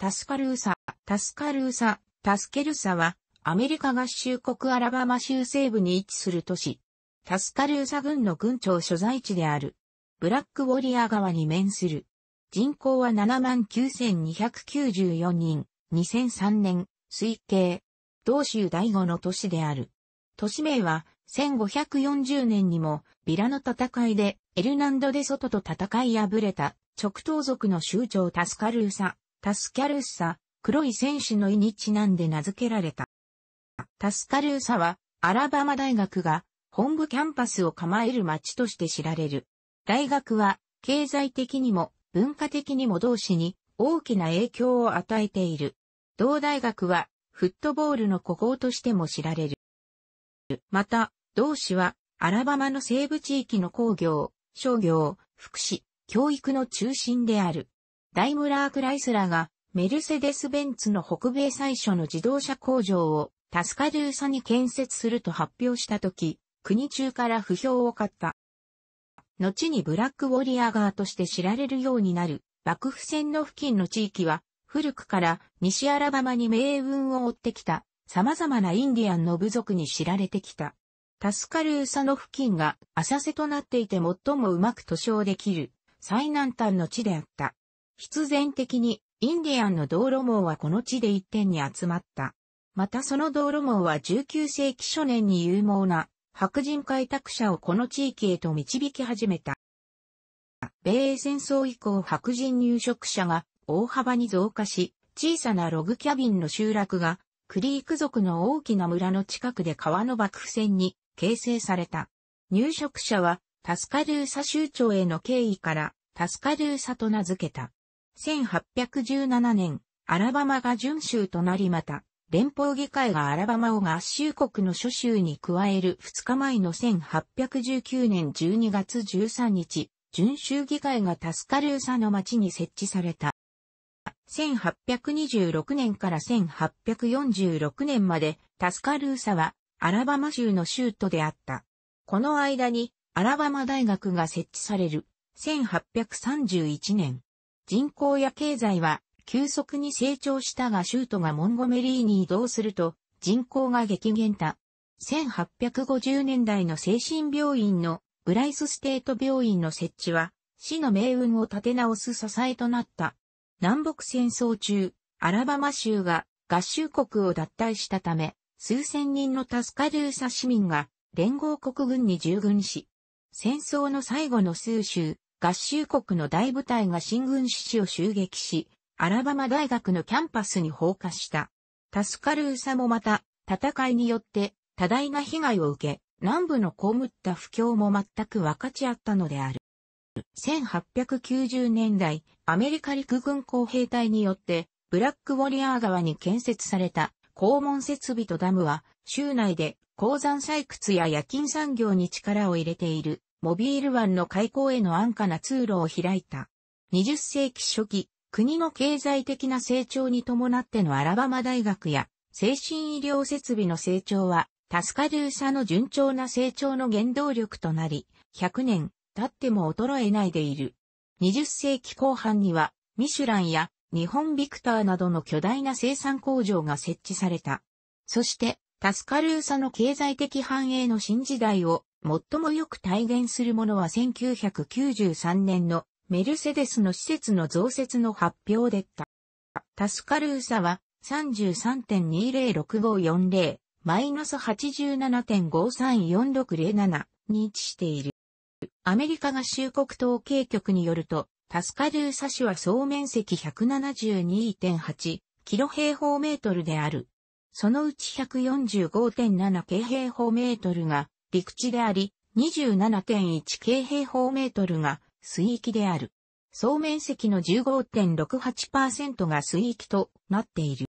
タスカルーサ、タスカルーサ、タスケルサは、アメリカ合衆国アラバマ州西部に位置する都市。タスカルーサ軍の軍庁所在地である。ブラックウォリアー川に面する。人口は79,294人、2003年、推計。同州第五の都市である。都市名は、1540年にも、ビラの戦いで、エルナンド・デ・ソトと戦い敗れた、直東族の州長タスカルーサ、タスキャルーサ、黒い戦士の意にちなんで名付けられた。タスカルーサは、アラバマ大学が本部キャンパスを構える町として知られる。大学は、経済的にも文化的にも同志に大きな影響を与えている。同大学は、フットボールの古豪としても知られる。また、同志は、アラバマの西部地域の工業、商業、福祉、教育の中心である。ダイムラー・クライスラが、メルセデス・ベンツの北米最初の自動車工場をタスカルーサに建設すると発表したとき、国中から不評を買った。後にブラックウォリアガーとして知られるようになる、幕府船の付近の地域は、古くから西アラバマに命運を追ってきた、様々なインディアンの部族に知られてきた。タスカルーサの付近が浅瀬となっていて最もうまく塗装できる最南端の地であった。必然的にインディアンの道路網はこの地で一点に集まった。またその道路網は19世紀初年に有望な白人開拓者をこの地域へと導き始めた。米英戦争以降白人入植者が大幅に増加し、小さなログキャビンの集落がクリーク族の大きな村の近くで川の幕府船に形成された。入植者はタスカルーサ州長への敬意からタスカルーサと名付けた。1817年、アラバマが準州となりまた、連邦議会がアラバマを合衆国の諸州に加える2日前の1819年12月13日、準州議会がタスカルーサの町に設置された。1826年から1846年までタスカルーサはアラバマ州の州都であった。この間にアラバマ大学が設置される1831年人口や経済は急速に成長したが州都がモンゴメリーに移動すると人口が激減た。1850年代の精神病院のブライスステート病院の設置は市の命運を立て直す支えとなった。南北戦争中、アラバマ州が合衆国を脱退したため、数千人のタスカルーサ市民が連合国軍に従軍し、戦争の最後の数州、合衆国の大部隊が新軍支持を襲撃し、アラバマ大学のキャンパスに放火した。タスカルーサもまた、戦いによって多大な被害を受け、南部のこむった不況も全く分かち合ったのである。1890年代、アメリカ陸軍工兵隊によって、ブラックウォリアー川に建設された肛門設備とダムは、州内で鉱山採掘や夜勤産業に力を入れているモビール湾の開港への安価な通路を開いた。20世紀初期、国の経済的な成長に伴ってのアラバマ大学や精神医療設備の成長は、タスカルーサの順調な成長の原動力となり、100年経っても衰えないでいる。20世紀後半には、ミシュランや日本ビクターなどの巨大な生産工場が設置された。そして、タスカルーサの経済的繁栄の新時代を最もよく体現するものは1993年のメルセデスの施設の増設の発表でった。タスカルーサは33.206540マイナス87.534607に位置している。アメリカ合衆国統計局によると、タスカルーサ市は総面積172.8キロ平方メートルである。そのうち145.7京平方メートルが陸地であり、27.1京平方メートルが水域である。総面積の15.68%が水域となっている。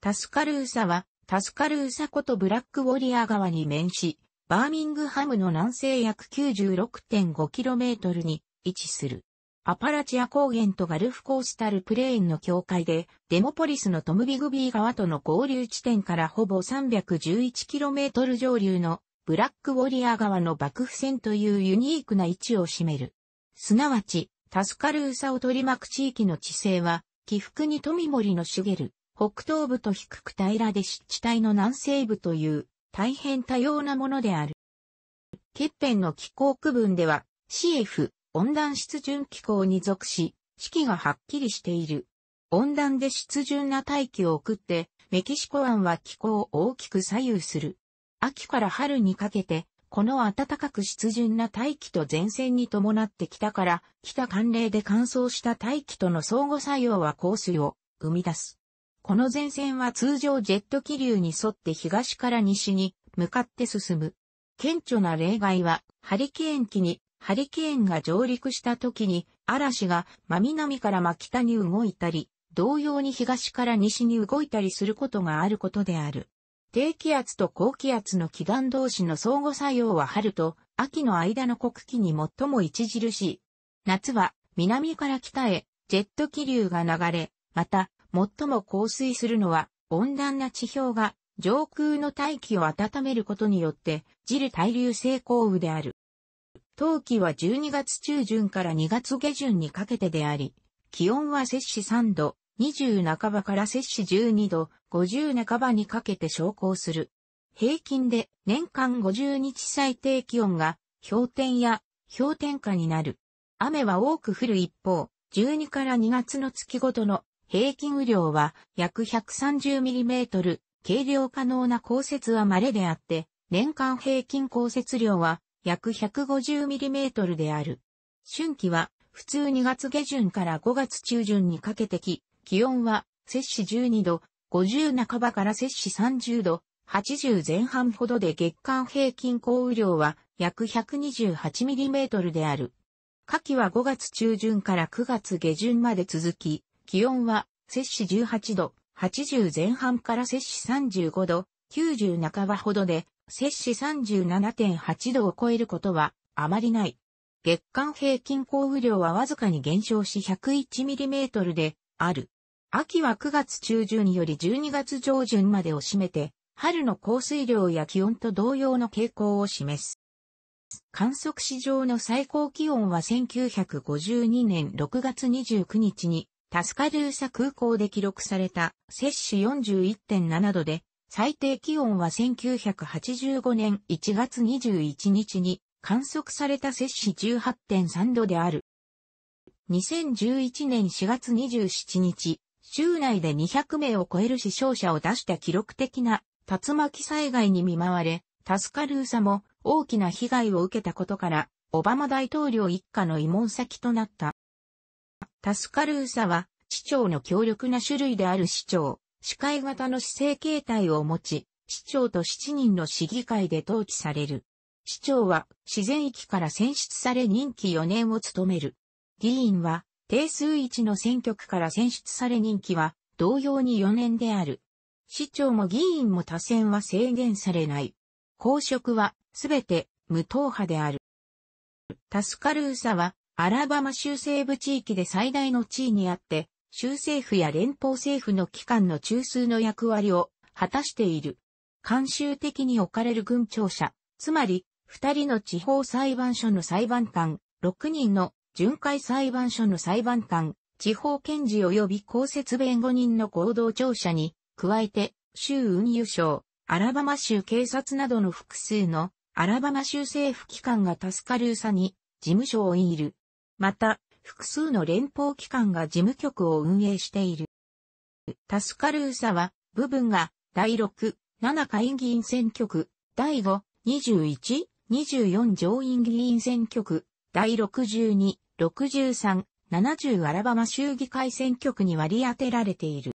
タスカルーサは、タスカルーサことブラックウォリアー川に面し、バーミングハムの南西約 96.5km に位置する。アパラチア高原とガルフコースタルプレーンの境界で、デモポリスのトムビグビー川との合流地点からほぼ 311km 上流のブラックウォリアー川の幕府線というユニークな位置を占める。すなわち、タスカルーサを取り巻く地域の地勢は、起伏に富森の茂る、北東部と低く平らで湿地帯の南西部という、大変多様なものである。欠片の気候区分では、CF、温暖湿潤気候に属し、四季がはっきりしている。温暖で湿潤な大気を送って、メキシコ湾は気候を大きく左右する。秋から春にかけて、この暖かく湿潤な大気と前線に伴って北から、北寒冷で乾燥した大気との相互作用は降水を生み出す。この前線は通常ジェット気流に沿って東から西に向かって進む。顕著な例外は、ハリケーン期にハリケーンが上陸した時に嵐が真南から真北に動いたり、同様に東から西に動いたりすることがあることである。低気圧と高気圧の気団同士の相互作用は春と秋の間の国旗に最も著しい。夏は南から北へジェット気流が流れ、また最も降水するのは温暖な地表が上空の大気を温めることによって、ジル対流性降雨である。冬季は12月中旬から2月下旬にかけてであり、気温は摂氏3度、20半ばから摂氏12度、50半ばにかけて昇降する。平均で年間50日最低気温が氷点や氷点下になる。雨は多く降る一方、12から2月の月ごとの平均雨量は約1 3 0トル、軽量可能な降雪は稀であって、年間平均降雪量は約 150mm である。春季は普通2月下旬から5月中旬にかけてき、気温は摂氏12度、50半ばから摂氏30度、80前半ほどで月間平均降雨量は約 128mm である。夏季は5月中旬から9月下旬まで続き、気温は摂氏18度、80前半から摂氏35度、90半ばほどで、摂氏37.8度を超えることはあまりない。月間平均降雨量はわずかに減少し 101mm である。秋は9月中旬より12月上旬までを占めて、春の降水量や気温と同様の傾向を示す。観測史上の最高気温は1952年6月29日にタスカルーサ空港で記録された摂氏41.7度で最低気温は1985年1月21日に観測された摂氏18.3度である。2011年4月27日、州内で200名を超える死傷者を出した記録的な竜巻災害に見舞われ、タスカルーサも大きな被害を受けたことから、オバマ大統領一家の慰問先となった。タスカルーサは、市長の強力な種類である市長、司会型の市政形態を持ち、市長と7人の市議会で登記される。市長は自然域から選出され任期4年を務める。議員は定数1の選挙区から選出され任期は同様に4年である。市長も議員も多選は制限されない。公職はすべて無党派である。タスカルーサはアラバマ州西部地域で最大の地位にあって、州政府や連邦政府の機関の中枢の役割を果たしている。慣習的に置かれる軍庁舎、つまり、二人の地方裁判所の裁判官、六人の巡回裁判所の裁判官、地方検事及び公設弁護人の合同庁舎に、加えて、州運輸省、アラバマ州警察などの複数のアラバマ州政府機関が助かるサに事務所をいる。また、複数の連邦機関が事務局を運営している。タスカルーサは、部分が第6、7会議員選挙区、第5、21、24上院議員選挙区、第62、63、70アラバマ州議会選挙区に割り当てられている。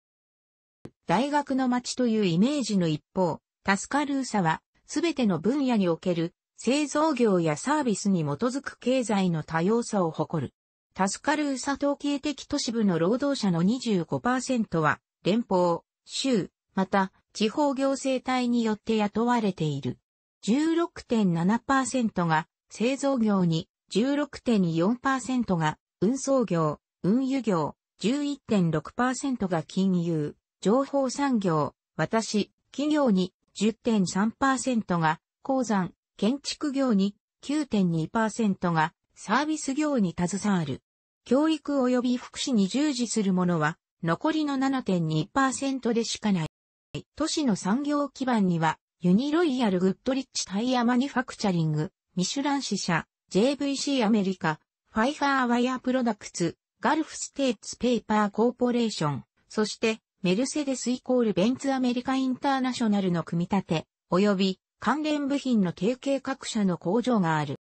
大学の街というイメージの一方、タスカルーサは、すべての分野における製造業やサービスに基づく経済の多様さを誇る。助かるウサ統計的都市部の労働者の25%は、連邦、州、また、地方行政体によって雇われている。16.7%が製造業に、16.4%が運送業、運輸業、11.6%が金融、情報産業、私、企業に10.3%が鉱山、建築業に9.2%がサービス業に携わる。教育及び福祉に従事する者は、残りの7.2%でしかない。都市の産業基盤には、ユニロイヤル・グッドリッチ・タイヤ・マニファクチャリング、ミシュラン支社、JVC アメリカ、ファイファー・ワイヤー・プロダクツ、ガルフ・ステーツ・ペーパー・コーポレーション、そして、メルセデスイコールベンツアメリカインターナショナルの組み立て、及び関連部品の提携各社の工場がある。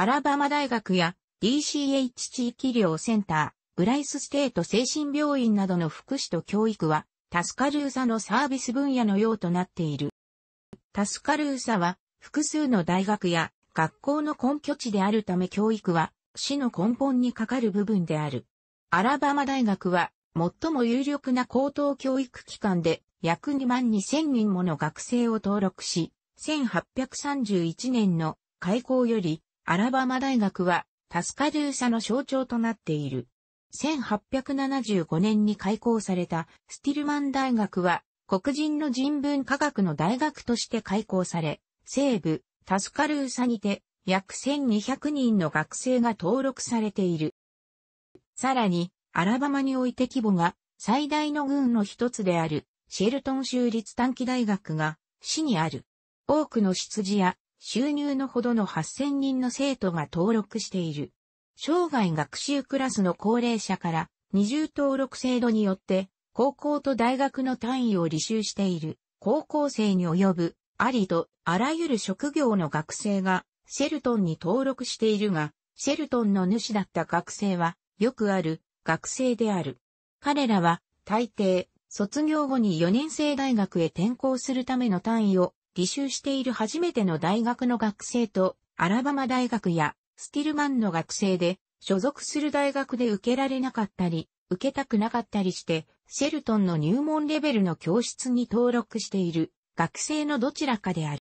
アラバマ大学や DCH 地域医療センター、ブライスステート精神病院などの福祉と教育は、タスカルーサのサービス分野のようとなっている。タスカルーサは、複数の大学や学校の根拠地であるため教育は、市の根本にかかる部分である。アラバマ大学は、最も有力な高等教育機関で、約2万2000人もの学生を登録し、1831年の開校よりアラバマ大学はタスカルーサの象徴となっている。1875年に開校されたスティルマン大学は黒人の人文科学の大学として開校され、西部タスカルーサにて約1200人の学生が登録されている。さらに、アラバマにおいて規模が最大の軍の一つであるシェルトン州立短期大学が市にある。多くの羊や収入のほどの8000人の生徒が登録している。生涯学習クラスの高齢者から二重登録制度によって高校と大学の単位を履修している高校生に及ぶありとあらゆる職業の学生がシェルトンに登録しているが、シェルトンの主だった学生はよくある学生である。彼らは大抵卒業後に4年生大学へ転校するための単位を履修している初めての大学の学生と、アラバマ大学やスティルマンの学生で、所属する大学で受けられなかったり、受けたくなかったりして、シェルトンの入門レベルの教室に登録している学生のどちらかである。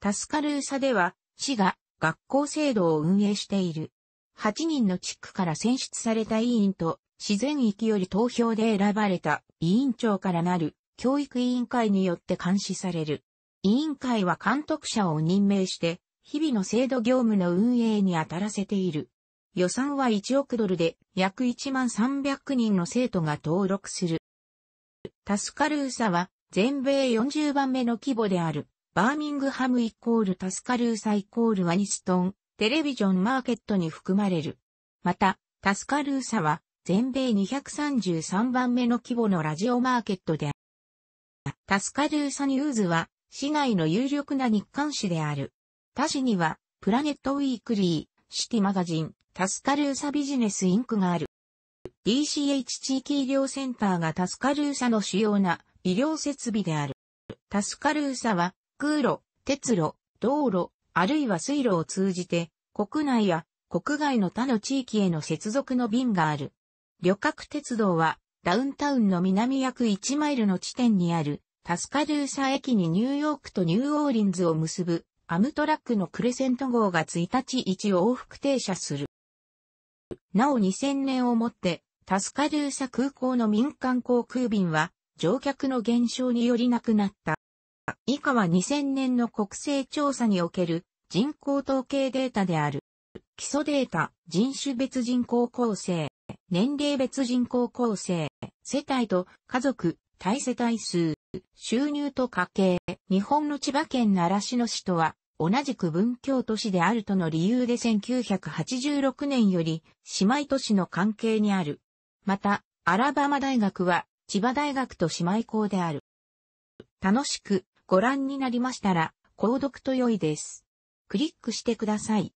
タスカルーサでは、市が学校制度を運営している。8人の地区から選出された委員と、自然域より投票で選ばれた委員長からなる教育委員会によって監視される。委員会は監督者を任命して、日々の制度業務の運営に当たらせている。予算は1億ドルで約1万300人の生徒が登録する。タスカルーサは全米40番目の規模である。バーミングハムイコールタスカルーサイコールワニストン、テレビジョンマーケットに含まれる。また、タスカルーサは全米233番目の規模のラジオマーケットである。タスカルーサニューズは市内の有力な日刊誌である。他誌には、プラネットウィークリー、シティマガジン、タスカルーサビジネスインクがある。DCH 地域医療センターがタスカルーサの主要な医療設備である。タスカルーサは、空路、鉄路、道路、あるいは水路を通じて、国内や国外の他の地域への接続の便がある。旅客鉄道は、ダウンタウンの南約1マイルの地点にある、タスカドゥーサ駅にニューヨークとニューオーリンズを結ぶアムトラックのクレセント号が1日1往復停車する。なお2000年をもってタスカドゥーサ空港の民間航空便は乗客の減少によりなくなった。以下は2000年の国勢調査における人口統計データである。基礎データ、人種別人口構成、年齢別人口構成、世帯と家族、対世帯数、収入と家計、日本の千葉県の嵐野市とは、同じく文教都市であるとの理由で1986年より姉妹都市の関係にある。また、アラバマ大学は千葉大学と姉妹校である。楽しくご覧になりましたら、購読と良いです。クリックしてください。